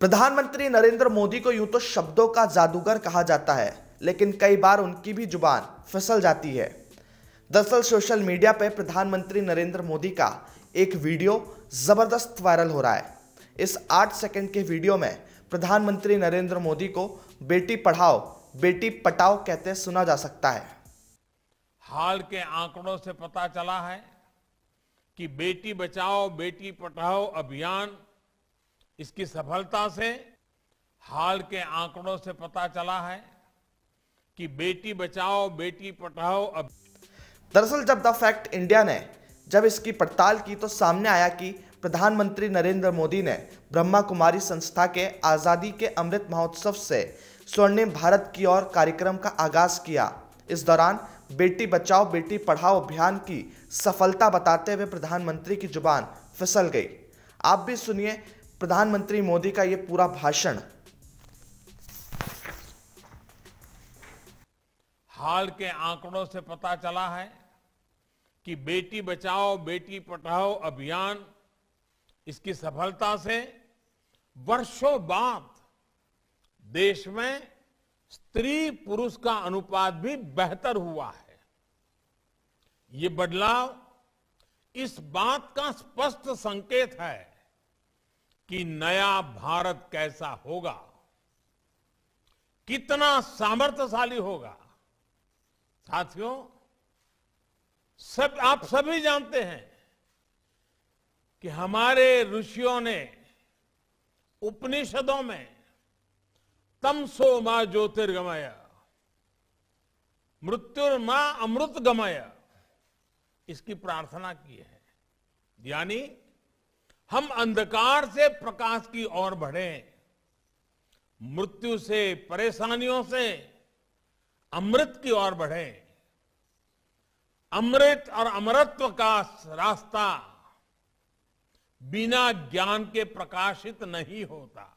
प्रधानमंत्री नरेंद्र मोदी को यूं तो शब्दों का जादूगर कहा जाता है लेकिन कई बार उनकी भी जुबान फिसल जाती है दरअसल सोशल मीडिया पर प्रधानमंत्री नरेंद्र मोदी का एक वीडियो ज़बरदस्त वायरल हो रहा है इस आठ सेकंड के वीडियो में प्रधानमंत्री नरेंद्र मोदी को बेटी पढ़ाओ बेटी पटाओ कहते सुना जा सकता है हाल के आंकड़ों से पता चला है कि बेटी बचाओ बेटी पढ़ाओ अभियान इसकी सफलता से हाल के आंकड़ों से पता चला है कि बेटी बचाओ बेटी पढ़ाओ अब दरअसल जब द फैक्ट इंडिया ने जब इसकी पड़ताल की तो सामने आया कि प्रधानमंत्री नरेंद्र मोदी ने ब्रह्मा कुमारी संस्था के आज़ादी के अमृत महोत्सव से स्वर्णिम भारत की ओर कार्यक्रम का आगाज किया इस दौरान बेटी बचाओ बेटी पढ़ाओ अभियान की सफलता बताते हुए प्रधानमंत्री की जुबान फिसल गई आप भी सुनिए प्रधानमंत्री मोदी का ये पूरा भाषण हाल के आंकड़ों से पता चला है कि बेटी बचाओ बेटी पढ़ाओ अभियान इसकी सफलता से वर्षों बाद देश में स्त्री पुरुष का अनुपात भी बेहतर हुआ है ये बदलाव इस बात का स्पष्ट संकेत है कि नया भारत कैसा होगा कितना सामर्थ्यशाली होगा साथियों सब आप सभी जानते हैं कि हमारे ऋषियों ने उपनिषदों में तमसो मां ज्योतिर्गमय मां अमृत गमय इसकी प्रार्थना की है यानी हम अंधकार से प्रकाश की ओर बढ़े मृत्यु से परेशानियों से अमृत की ओर बढ़े अमृत और अमरत्व का रास्ता बिना ज्ञान के प्रकाशित नहीं होता